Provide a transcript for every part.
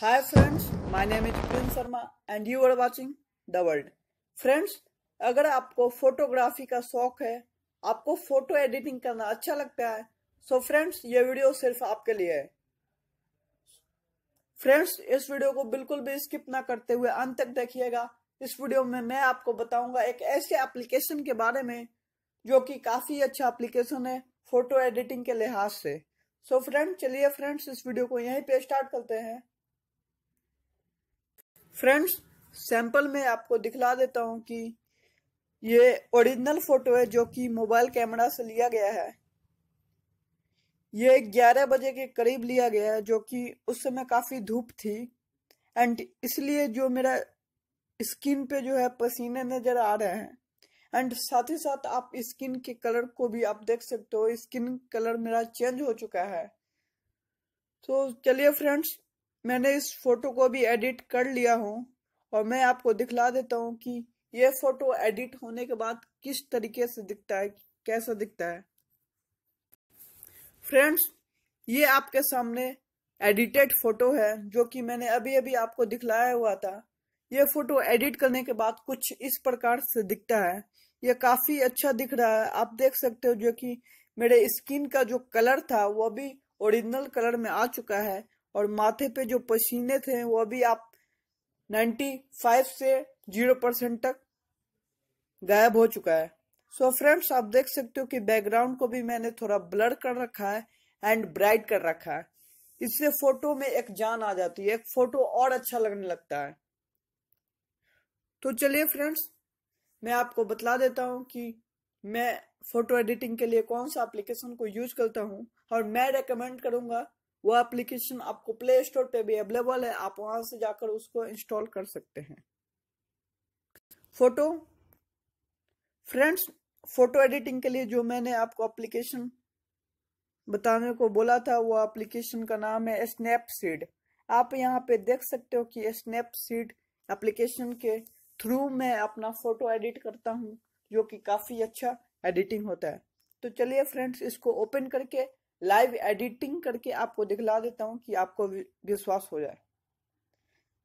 hi friends my name is Prince Sharma and you are watching the world friends अगर आपको photography का शौक है आपको फोटो एडिटिंग करना अच्छा लगता है सो so फ्रेंड्स ये वीडियो सिर्फ आपके लिए है फ्रेंड्स इस वीडियो को बिल्कुल भी स्किप ना करते हुए अंत तक देखिएगा इस वीडियो में मैं आपको बताऊंगा एक ऐसे एप्लीकेशन के बारे में जो कि काफी अच्छा एप्लीकेशन है फोटो एडिटिंग के लिहाज से सो फ्रेंड चलिए फ्रेंड्स इस वीडियो को यहीं पे स्टार्ट करते हैं फ्रेंड्स सैंपल में आपको दिखला देता हूँ कि ये ओरिजिनल फोटो है जो कि मोबाइल कैमरा से लिया गया है ये 11 बजे के करीब लिया गया है जो कि उस समय काफ़ी धूप थी एंड इसलिए जो मेरा स्किन पे जो है पसीने नज़र आ रहे हैं एंड साथ ही साथ आप स्किन के कलर को भी आप देख सकते हो स्किन कलर मेरा चेंज हो चुका है तो चलिए फ्रेंड्स मैंने इस फोटो को भी एडिट कर लिया हूँ और मैं आपको दिखला देता हूँ कि ये फोटो एडिट होने के बाद किस तरीके से दिखता है कैसा दिखता है फ्रेंड्स ये आपके सामने एडिटेड फोटो है जो कि मैंने अभी अभी आपको दिखलाया हुआ था ये फोटो एडिट करने के बाद कुछ इस प्रकार से दिखता है ये काफी अच्छा दिख रहा है आप देख सकते हो जो कि मेरे स्किन का जो कलर था वो भी ओरिजिनल कलर में आ चुका है और माथे पे जो पसीने थे वो भी आप 95 से जीरो परसेंट तक गायब हो चुका है सो so फ्रेंड्स आप देख सकते हो कि बैकग्राउंड को भी मैंने थोड़ा ब्लर कर रखा है एंड ब्राइट कर रखा है इससे फोटो में एक जान आ जाती है एक फोटो और अच्छा लगने लगता है तो चलिए फ्रेंड्स मैं आपको बतला देता हूं कि मैं फोटो एडिटिंग के लिए कौन सा एप्लीकेशन को यूज करता हूं और मैं रेकमेंड करूंगा वो एप्लीकेशन आपको प्ले स्टोर पे भी अवेलेबल है आप वहां से जाकर उसको इंस्टॉल कर सकते हैं फोटो फ्रेंड्स फोटो एडिटिंग के लिए जो मैंने आपको एप्लीकेशन बताने को बोला था वो एप्लीकेशन का नाम है स्नैपसीड आप यहाँ पे देख सकते हो कि स्नैपसीड एप्लीकेशन के थ्रू मैं अपना फोटो एडिट करता हूँ जो कि काफ़ी अच्छा एडिटिंग होता है तो चलिए फ्रेंड्स इसको ओपन करके लाइव एडिटिंग करके आपको दिखला देता हूँ कि आपको विश्वास हो जाए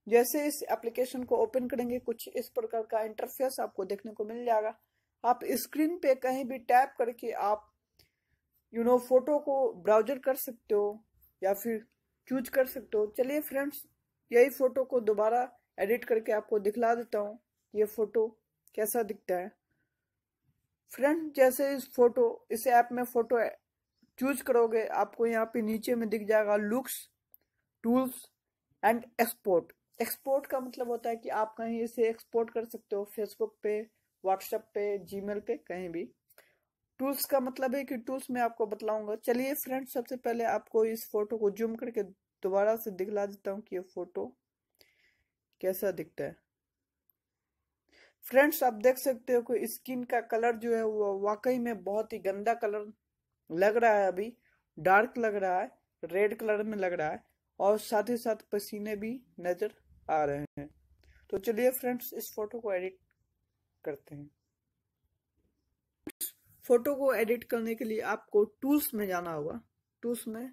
जैसे इस एप्लीकेशन को ओपन करेंगे कुछ इस प्रकार का इंटरफेस आपको देखने को मिल जाएगा आप स्क्रीन पे कहीं भी टैप करके आप यू नो फोटो को ब्राउजर कर सकते हो या फिर चूज कर सकते हो चलिए फ्रेंड्स यही फोटो को दोबारा एडिट करके आपको दिखला देता हूँ ये फोटो कैसा दिखता है फ्रेंड जैसे इस फोटो इस ऐप में फोटो चूज करोगे आपको यहाँ पे नीचे में दिख जाएगा looks tools and export export का मतलब होता है कि आप कहीं इसे एक्सपोर्ट कर सकते हो फेसबुक पे व्हाट्सएप पे जीमेल पे कहीं भी टूल्स का मतलब है कि टूल्स में आपको बतलाऊंगा चलिए फ्रेंड्स सबसे पहले आपको इस फोटो को जूम करके दोबारा से दिखला देता हूँ कि ये फोटो कैसा दिखता है फ्रेंड्स आप देख सकते हो कि स्किन का कलर जो है वो वाकई में बहुत ही गंदा कलर लग रहा है अभी डार्क लग रहा है रेड कलर में लग रहा है और साथ ही साथ पसीने भी नज़र आ रहे हैं तो चलिए फ्रेंड्स इस फोटो को एडिट करते हैं फोटो को एडिट करने के लिए आपको टूल्स में जाना होगा टूल्स में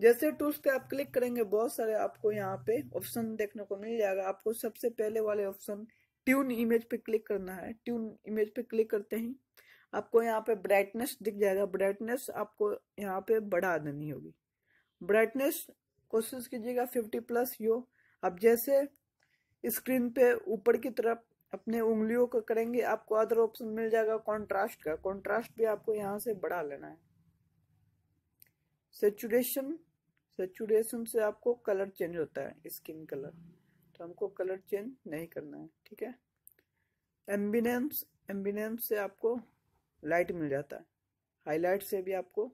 जैसे टूल्स पे आप क्लिक करेंगे बहुत सारे आपको यहाँ पे ऑप्शन देखने को मिल जाएगा आपको सबसे पहले वाले ऑप्शन ट्यून इमेज पे क्लिक करना है ट्यून इमेज पे क्लिक करते ही आपको यहाँ पे ब्राइटनेस दिख जाएगा ब्राइटनेस आपको यहाँ पे बढ़ा देनी होगी ब्राइटनेस कोशिश कीजिएगा फिफ्टी प्लस यो अब जैसे स्क्रीन पे ऊपर की तरफ अपने उंगलियों को करेंगे आपको अदर ऑप्शन मिल जाएगा कॉन्ट्रास्ट का कॉन्ट्रास्ट भी आपको यहाँ से बढ़ा लेना है सेचुरेशन सेचुरेशन से आपको कलर चेंज होता है स्किन कलर तो हमको कलर चेंज नहीं करना है ठीक है एम्बिनेंस एम्बिनेंस से आपको लाइट मिल जाता है हाईलाइट से भी आपको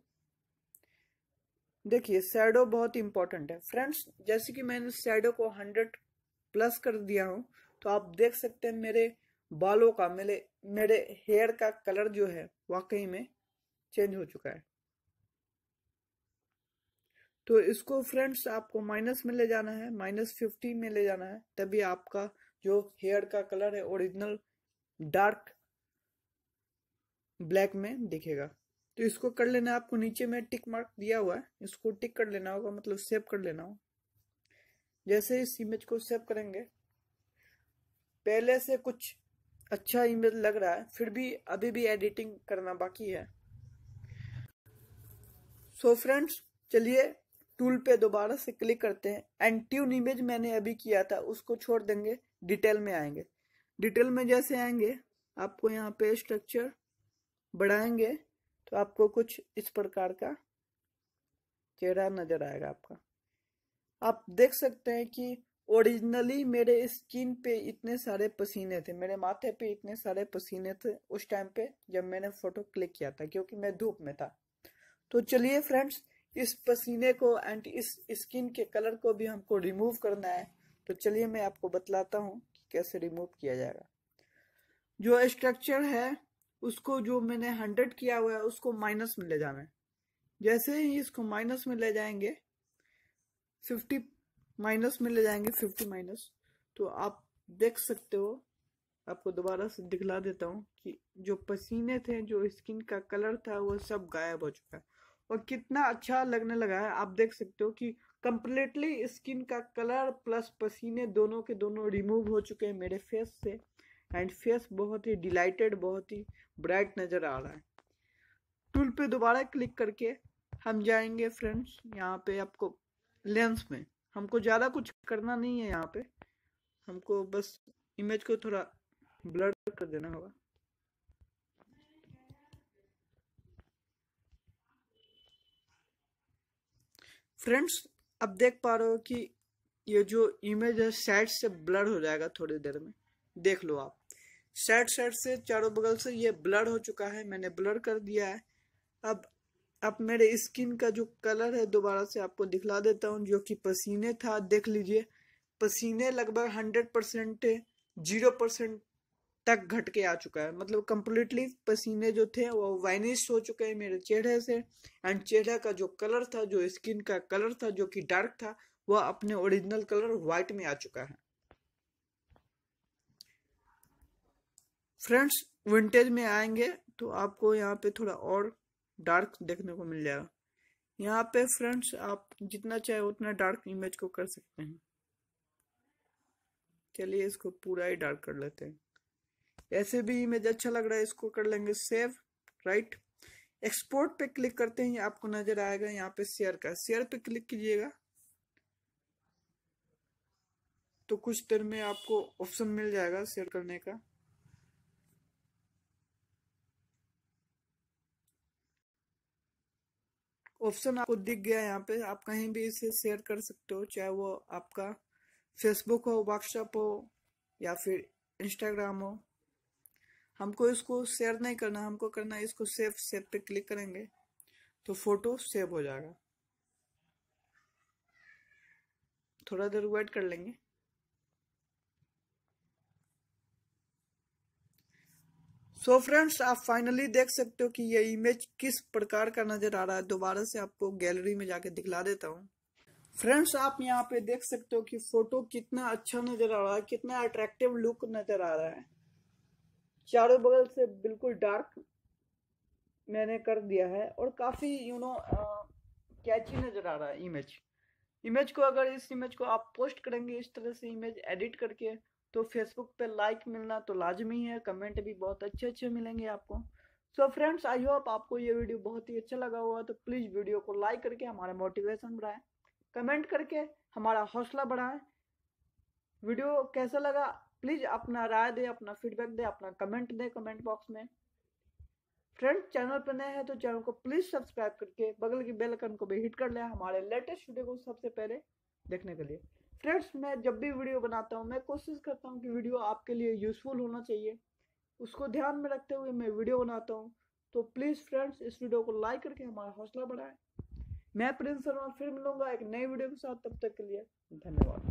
देखिए सैडो बहुत इंपॉर्टेंट है फ्रेंड्स जैसे कि मैंने सैडो को हंड्रेड प्लस कर दिया हूँ तो आप देख सकते हैं मेरे बालों का मेरे मेरे हेयर का कलर जो है वाकई में चेंज हो चुका है तो इसको फ्रेंड्स आपको माइनस में ले जाना है माइनस फिफ्टी में ले जाना है तभी आपका जो हेयर का कलर है ओरिजिनल डार्क ब्लैक में दिखेगा तो इसको कर लेना आपको नीचे में टिक मार्क दिया हुआ है इसको टिक कर लेना होगा मतलब सेव कर लेना हो जैसे इस इमेज को सेव करेंगे पहले से कुछ अच्छा इमेज लग रहा है फिर भी अभी भी एडिटिंग करना बाकी है सो फ्रेंड्स चलिए टूल पे दोबारा से क्लिक करते हैं एंड ट्यून इमेज मैंने अभी किया था उसको छोड़ देंगे डिटेल में आएंगे डिटेल में जैसे आएंगे आपको यहाँ पे स्ट्रक्चर बढ़ाएंगे तो आपको कुछ इस प्रकार का चेहरा नजर आएगा आपका आप देख सकते हैं कि ओरिजिनली मेरे स्किन पे इतने सारे पसीने थे मेरे माथे पे इतने सारे पसीने थे उस टाइम पे जब मैंने फोटो क्लिक किया था क्योंकि मैं धूप में था तो चलिए फ्रेंड्स इस पसीने को एंड इस स्किन के कलर को भी हमको रिमूव करना है तो चलिए मैं आपको बतलाता हूँ कि कैसे रिमूव किया जाएगा जो स्ट्रक्चर है उसको जो मैंने हंड्रेड किया हुआ है उसको माइनस में ले जाना है जैसे ही इसको माइनस में ले जाएंगे फिफ्टी माइनस में ले जाएंगे फिफ्टी माइनस तो आप देख सकते हो आपको दोबारा से दिखला देता हूँ कि जो पसीने थे जो स्किन का कलर था वो सब गायब हो चुका है और कितना अच्छा लगने लगा है आप देख सकते हो कि कम्प्लीटली स्किन का कलर प्लस पसीने दोनों के दोनों रिमूव हो चुके हैं मेरे फेस से एंड फेस बहुत ही डिलाइटेड बहुत ही ब्राइट नज़र आ रहा है टूल पे दोबारा क्लिक करके हम जाएंगे फ्रेंड्स यहाँ पे आपको लेंस में हमको ज़्यादा कुछ करना नहीं है यहाँ पे हमको बस इमेज को थोड़ा ब्लर कर देना होगा फ्रेंड्स अब देख पा रहे हो कि ये जो इमेज है साइड से ब्लर हो जाएगा थोड़ी देर में देख लो आप साइड शेड से चारों बगल से ये ब्लर हो चुका है मैंने ब्लर कर दिया है अब अब मेरे स्किन का जो कलर है दोबारा से आपको दिखला देता हूँ जो कि पसीने था देख लीजिए पसीने लगभग हंड्रेड परसेंट जीरो परसेंट तक घट के आ चुका है मतलब कम्प्लीटली पसीने जो थे वो वाइनिश हो चुके हैं मेरे चेहरे से एंड चेहरे का जो कलर था जो स्किन का कलर था जो कि डार्क था वह अपने ओरिजिनल कलर व्हाइट में आ चुका है फ्रेंड्स विंटेज में आएंगे तो आपको यहाँ पे थोड़ा और डार्क देखने को मिल जाएगा यहाँ पे फ्रेंड्स आप जितना चाहे उतना डार्क इमेज को कर सकते हैं चलिए इसको पूरा ही डार्क कर लेते हैं ऐसे भी इमेज अच्छा लग रहा है इसको कर लेंगे सेव राइट एक्सपोर्ट पे क्लिक करते हैं आपको नजर आएगा यहाँ पे शेयर का शेयर पे क्लिक कीजिएगा तो कुछ देर में आपको ऑप्शन मिल जाएगा शेयर करने का ऑप्शन आपको दिख गया यहाँ पे आप कहीं भी इसे शेयर कर सकते हो चाहे वो आपका फेसबुक हो व्हाट्सएप हो या फिर इंस्टाग्राम हो हमको इसको शेयर नहीं करना हमको करना है इसको सेव सेव पे क्लिक करेंगे तो फोटो सेव हो जाएगा थोड़ा देर वेट कर लेंगे सो so फ्रेंड्स आप फाइनली देख सकते हो कि ये इमेज किस प्रकार का नजर आ रहा है दोबारा से आपको गैलरी में जाके दिखला देता हूँ फ्रेंड्स आप यहाँ पे देख सकते हो कि फोटो कितना अच्छा नजर आ रहा है कितना अट्रैक्टिव लुक नजर आ रहा है चारों बगल से बिल्कुल डार्क मैंने कर दिया है और काफी यू नो कैची नजर आ रहा है इमेज इमेज को अगर इस इमेज को आप पोस्ट करेंगे इस तरह से इमेज एडिट करके तो फेसबुक पे लाइक मिलना तो लाजमी है कमेंट भी बहुत अच्छे अच्छे मिलेंगे आपको सो फ्रेंड्स आई होप आपको ये वीडियो बहुत ही अच्छा लगा हुआ तो प्लीज़ वीडियो को लाइक करके हमारा मोटिवेशन बढ़ाएं कमेंट करके हमारा हौसला बढ़ाएं वीडियो कैसा लगा प्लीज़ अपना राय दे अपना फीडबैक दे अपना कमेंट दे कमेंट बॉक्स में फ्रेंड्स चैनल पर नए हैं तो चैनल को प्लीज़ सब्सक्राइब करके बगल की बेल आइकन को भी हिट कर लें हमारे लेटेस्ट वीडियो को सबसे पहले देखने के लिए फ्रेंड्स मैं जब भी वीडियो बनाता हूँ मैं कोशिश करता हूँ कि वीडियो आपके लिए यूज़फुल होना चाहिए उसको ध्यान में रखते हुए मैं वीडियो बनाता हूँ तो प्लीज़ फ्रेंड्स इस वीडियो को लाइक करके हमारा हौसला बढ़ाएं मैं प्रिंस शर्मा फिर मिलूंगा एक नई वीडियो के साथ तब तक के लिए धन्यवाद